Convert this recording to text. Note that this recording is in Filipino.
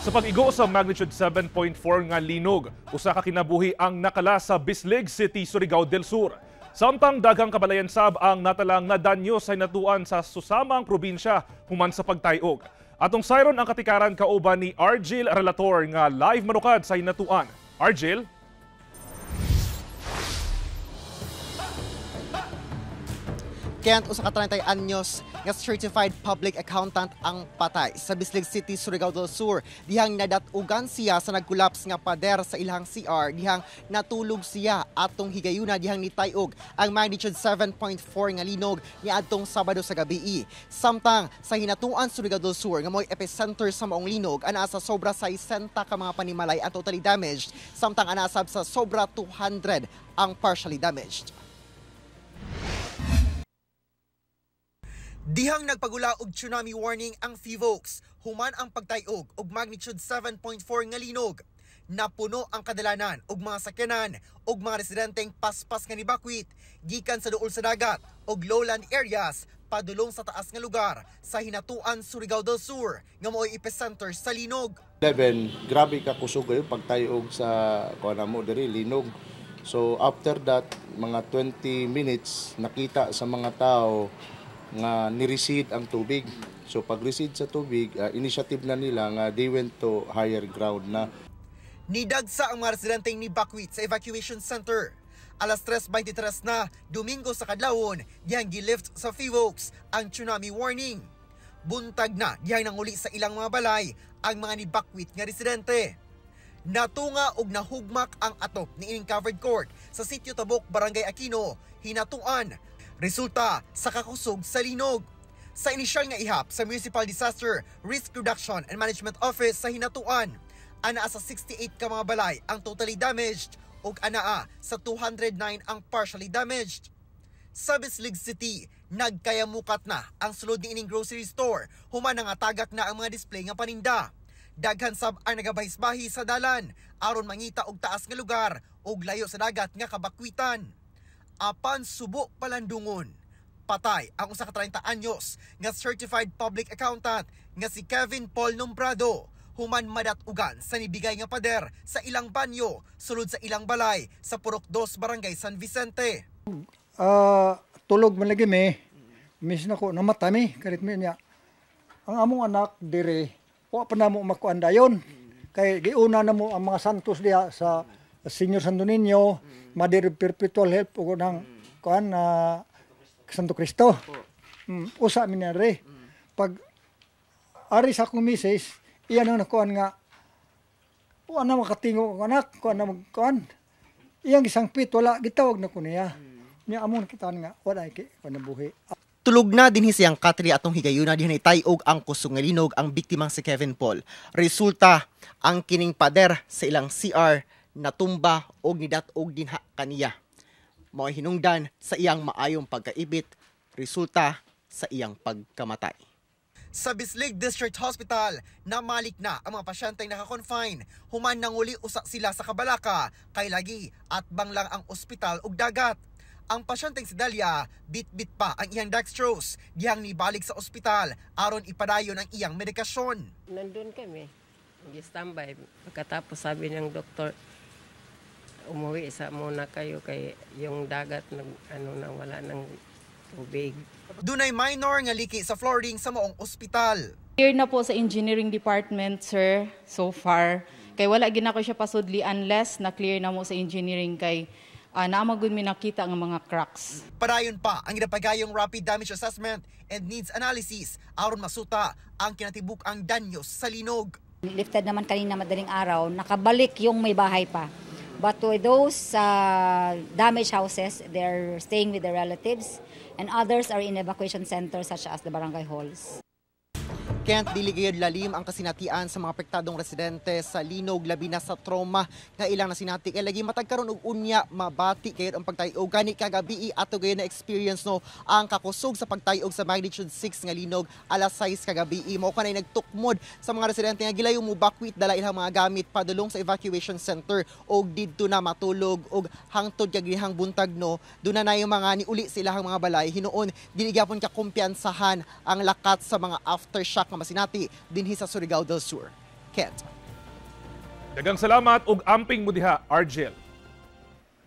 Sa pag-igo sa magnitude 7.4 nga linog, usa ka kinabuhi ang nakala sa Bislig City, Surigao del Sur. Samtang dagang kabalayan sab ang natalang na danyo sa natuan sa susamang probinsya human sa pagtayog. Atong siron ang katikaran kauban ni Argil Relator nga live manukad sa natuan. Argil, Kent, usa ka 30 anyos nga certified public accountant ang patay sa Bislig City, Surigao del Sur. Dihang nadatugan siya sa nagkulaps nga pader sa ilang CR, dihang natulog siya atong higayuna dihang nitayog ang magnitude 7.4 nga linog ni adtong Sabado sa gabi. Samtang sa hinatuan Surigao del Sur nga moy epicenter sa maong linog ana sa sobra 60 ka mga panimalay at totally damaged samtang anasab sa sobra 200 ang partially damaged. Dihang nagpagula og tsunami warning ang Fivox, human ang pagtayog og magnitude 7.4 nga linog. Napuno ang kadalanan og mga sakyanan og mga residenteng paspas nga nibakwit gikan sa duol sa dagat og lowland areas padulong sa taas nga lugar sa hinatuan Surigao del Sur nga mao'y epicenter sa linog. Level grabe ka kusog kayo pagtayog sa kuan mo diri linog. So after that mga 20 minutes nakita sa mga tao nga nirecede ang tubig. So pag recede sa tubig, uh, initiative na nila nga they went to higher ground na. Nidagsa ang mga residenteng ni Bakwit sa evacuation center. Alas 3.23 na, Domingo sa Kadlawon, diyang gilift sa Fivox ang tsunami warning. Buntag na dihay nang uli sa ilang mga balay ang mga ni Bakwit nga residente. Natunga og nahugmak ang atop ni ining covered court sa sitio Tabok, Barangay Aquino, hinatuan resulta sa kakusog sa linog. Sa inisyal nga ihap sa Municipal Disaster Risk Reduction and Management Office sa Hinatuan, anaa sa 68 ka mga balay ang totally damaged ug anaa sa 209 ang partially damaged. Sa Bislig City, nagkayamukat na ang sulod ni ining grocery store, human nga tagak na ang mga display nga paninda. Daghan sab ang nagabahis-bahi sa dalan aron mangita og taas nga lugar ug layo sa dagat nga kabakwitan apan subo palandungon. Patay ang usa ka 30 anyos nga certified public accountant nga si Kevin Paul Nombrado human madatugan sa nibigay nga pader sa ilang banyo sulod sa ilang balay sa Purok 2 Barangay San Vicente. Uh, tulog man lagi mi. Miss nako namatay mi kalit mi niya. Ang among anak dire wa pa namo makuan Kay giuna na mo ang mga santos diha sa Senior Santo Niño, mm. Mother Perpetual Help o ng mm. kuan na uh, Santo Cristo. Mm, usa mi re. Mm. Pag ari sa akong misis, iyan ang nakuan nga kuan na makatingo ko anak, kuan na magkuan. Iyang isang pit wala gitawag na ko niya. Mm. Niya amon kitaan nga wala iki panabuhi. Tulog na din siyang katri atong higayuna din itayog ang kusungalinog ang biktimang si Kevin Paul. Resulta, ang kining pader sa ilang CR natumba o nidatog dinha kaniya. Mao hinungdan sa iyang maayong pagkaibit resulta sa iyang pagkamatay. Sa Bislig District Hospital, namalik na ang mga pasyenteng confine Human nang uli usa sila sa Kabalaka, kay Lagi at Banglang ang ospital ug dagat. Ang pasyenteng si Dalia, bit-bit pa ang iyang dextrose, dihang nibalik sa ospital aron ipadayon ang iyang medikasyon. Nandun kami, nag-standby. Pagkatapos sabi ng doktor, uwi sa muna kayo kay yung dagat nag ano na wala ng tubig. Dunay minor nga liki sa flooring sa maong ospital. Here na po sa engineering department sir so far kay wala gina ko siya pasudli unless na clear na mo sa engineering kay uh, ah, naamagod mi nakita ang mga cracks. Parayon pa ang ginapagayong rapid damage assessment and needs analysis aron masuta ang kinatibuk ang danyos sa linog. Lifted naman kanina madaling araw, nakabalik yung may bahay pa. But to those uh, damaged houses, they're staying with their relatives, and others are in evacuation centers such as the barangay halls. Kent Diligayod Lalim ang kasinatian sa mga apektadong residente sa Linog, labi na sa trauma nga ilang nasinati. Kaya lagi matag karon og unya mabati kayo ang pagtayog gani kagabi ato gayon na experience no ang kakusog sa pagtayog sa magnitude 6 nga linog alas 6 kagabi mo kanay nagtukmod sa mga residente nga gilayo mo bakwit dala ilang mga gamit padulong sa evacuation center og didto na matulog og hangtod kag dihang buntag no duna na yung mga niuli sila ang mga balay hinuon dili ka kumpiyansahan ang lakat sa mga aftershock Masinati dinhi sa Surigao del Sur. Kent. Dagang salamat ug amping mo diha, Argel.